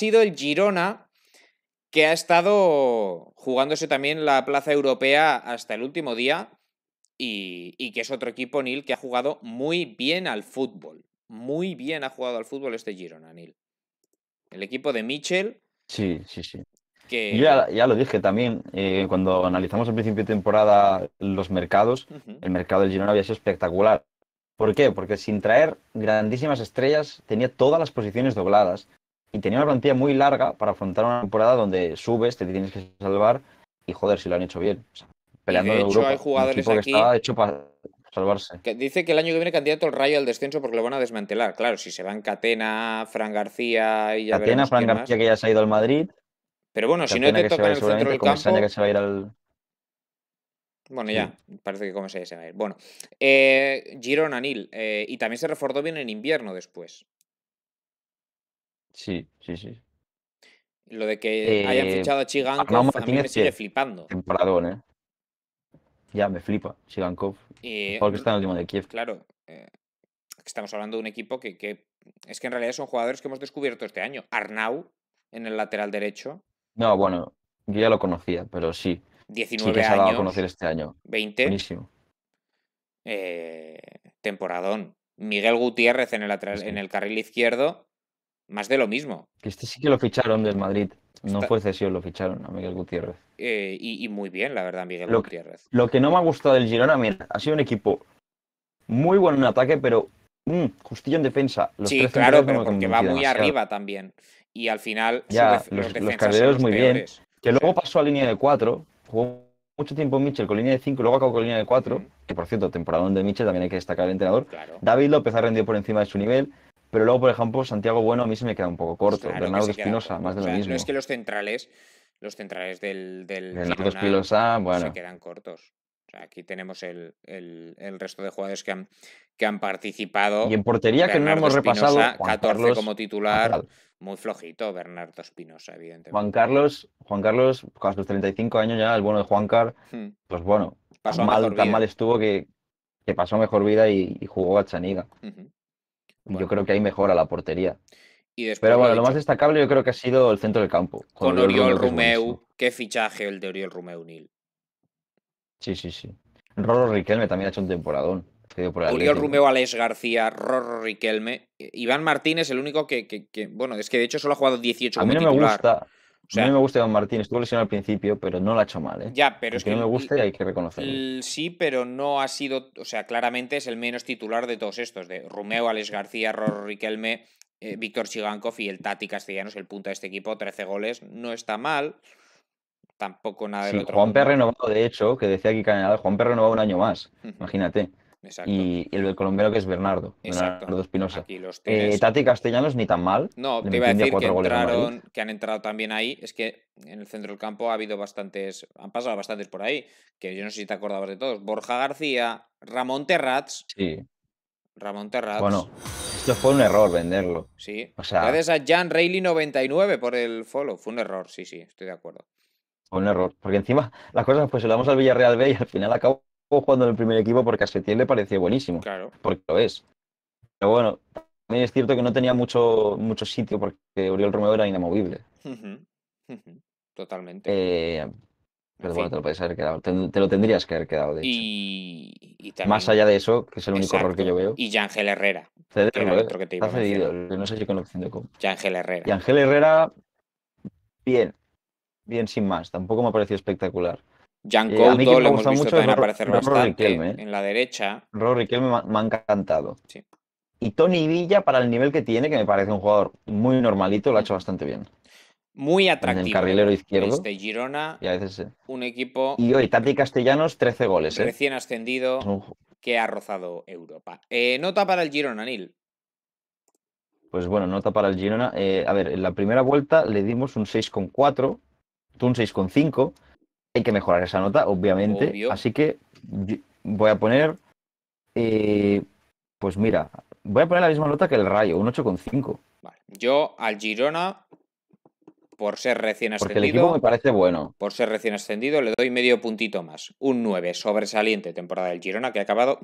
sido el Girona, que ha estado jugándose también la plaza europea hasta el último día y, y que es otro equipo, Nil, que ha jugado muy bien al fútbol. Muy bien ha jugado al fútbol este Girona, Nil. El equipo de Mitchell. Sí, sí, sí. Que... ya, lo dije también, eh, cuando analizamos al principio de temporada los mercados, el mercado del Girona había sido espectacular. ¿Por qué? Porque sin traer grandísimas estrellas tenía todas las posiciones dobladas y tenía una plantilla muy larga para afrontar una temporada donde subes, te tienes que salvar y joder, si lo han hecho bien. O sea, peleando y de, hecho, Europa, hay jugadores aquí hecho para salvarse. dice que el año que viene candidato el Rayo al descenso porque lo van a desmantelar. Claro, si se va en Catena, Fran García y ya Catena, Fran García que ya se ha ido al Madrid. Pero bueno, si no te toca en el centro del campo. Bueno, ya, parece que como se va a ir. Bueno, eh, Anil. Eh, y también se reforzó bien en invierno después. Sí, sí, sí. Lo de que hayan eh, fichado a Chigankov a mí me este sigue flipando. temporadón, ¿eh? Ya me flipa, Chigankov porque está en el último de Kiev. claro, eh, estamos hablando de un equipo que, que es que en realidad son jugadores que hemos descubierto este año. Arnau en el lateral derecho, No, bueno, yo ya lo conocía, pero sí, sí 19 que se ha dado a conocer este año. 20, Buenísimo. Eh, temporadón. Miguel Gutiérrez en el, en el carril izquierdo, más de lo mismo. Que Este sí que lo ficharon del Madrid. No fue cesión, lo ficharon a Miguel Gutiérrez. Eh, y, muy bien, la verdad, Miguel Gutiérrez. lo que no me ha gustado del Girona, mira, ha sido un equipo muy bueno en ataque, pero mm, justillo en defensa. Los sí, claro, pero porque va muy arriba también. Y al final, ya, los, carreros muy bien. Que luego pasó a línea de cuatro. jugó mucho tiempo Mitchell con línea de 5, luego acabó con línea de cuatro. que por cierto, temporada de Mitchell también hay que destacar el entrenador. David López ha rendido por encima de su nivel. Pero luego, por ejemplo, Santiago Bueno a mí se me queda un poco corto. Bernardo Espinosa, más de lo mismo. No es que los centrales, los centrales del, del Espinosa, bueno. se quedan cortos. sea, aquí tenemos el, el, resto de jugadores que han, que han participado. Y en portería que no hemos repasado. 14 como titular. Muy flojito, Bernardo Espinosa, evidentemente. Juan Carlos, Juan Carlos, con sus 35 años ya, el bueno de Juan Carlos, hmm. pues bueno, tan, mal, estuvo que, que pasó mejor vida y, jugó a Chaniga. Yo creo que ahí mejora la portería. Y Pero bueno, lo, más destacable yo creo que ha sido el centro del campo. Con, Oriol Romeu, qué fichaje el de Oriol Romeu, Nil. Sí, sí, sí. Roro Riquelme también ha hecho un temporadón. Oriol Romeu, Alex García, Roro Riquelme. Iván Martínez, el único que, Bueno, es que de hecho solo ha jugado 18 A mí no me gusta a mí me gusta Iván Martín, estuvo lesionado al principio, pero no lo ha hecho mal. ¿eh? Ya, pero que. no me gusta hay que reconocerlo. Sí, pero no ha sido. O sea, claramente es el menos titular de todos estos: de Romeo, Alex García, Ror Riquelme, eh, Víctor Chigankov y el Tati Castellanos, el punta de este equipo. 13 goles, no está mal. Tampoco nada de sí, otro Juan P. renovado, de hecho, que decía aquí Canadá, Juan P. renovado un año más. Imagínate. Y, el del colombero que es Bernardo, Bernardo Espinosa. Eh, Tati Castellanos ni tan mal. No, te iba a decir que, entraron, que han entrado también ahí. Es que en el centro del campo ha habido bastantes, han pasado bastantes por ahí, que yo no sé si te acordabas de todos. Borja García, Ramón Terrats. Sí. Ramón Terrats. Bueno, esto fue un error venderlo. Sí. Gracias a Jan Reilly 99 por el follow. Fue un error, sí, sí, estoy de acuerdo. Fue un error. Porque encima las cosas pues se lo damos al Villarreal B y al final acabó jugando en el primer equipo porque a Setién le parecía buenísimo. Claro. Porque lo es. Pero bueno, también es cierto que no tenía mucho, mucho sitio porque Oriol Romeo era inamovible. Totalmente. Eh, pero bueno, te lo puedes haber quedado. Te, lo tendrías que haber quedado, de Y, Más allá de eso, que es el único rol error que yo veo. Y Yangel Herrera. Ha cedido. No sé si con de Herrera. Herrera, bien. Bien, sin más. Tampoco me ha parecido espectacular. Jan eh, Couto le hemos aparecer bastante ¿eh? en la derecha. Rory Kelme me ha encantado. Y Tony Villa, para el nivel que tiene, que me parece un jugador muy normalito, lo ha mm. hecho bastante bien. Muy atractivo. En el carrilero eh, izquierdo. Este y a veces, un equipo... Y hoy, Tati Castellanos, 13 goles. Recién ascendido, que ha rozado Europa. nota para el Girona, Nil. Pues bueno, nota para el Girona. a ver, en la primera vuelta le dimos un 6,4, tú un 6,5 hay que mejorar esa nota, obviamente. Así que voy a poner. Eh, pues mira, voy a poner la misma nota que el Rayo, un 8,5. Vale. Yo al Girona, por ser recién ascendido. me parece bueno. Por ser recién ascendido, le doy medio puntito más. Un 9, sobresaliente temporada del Girona, que ha acabado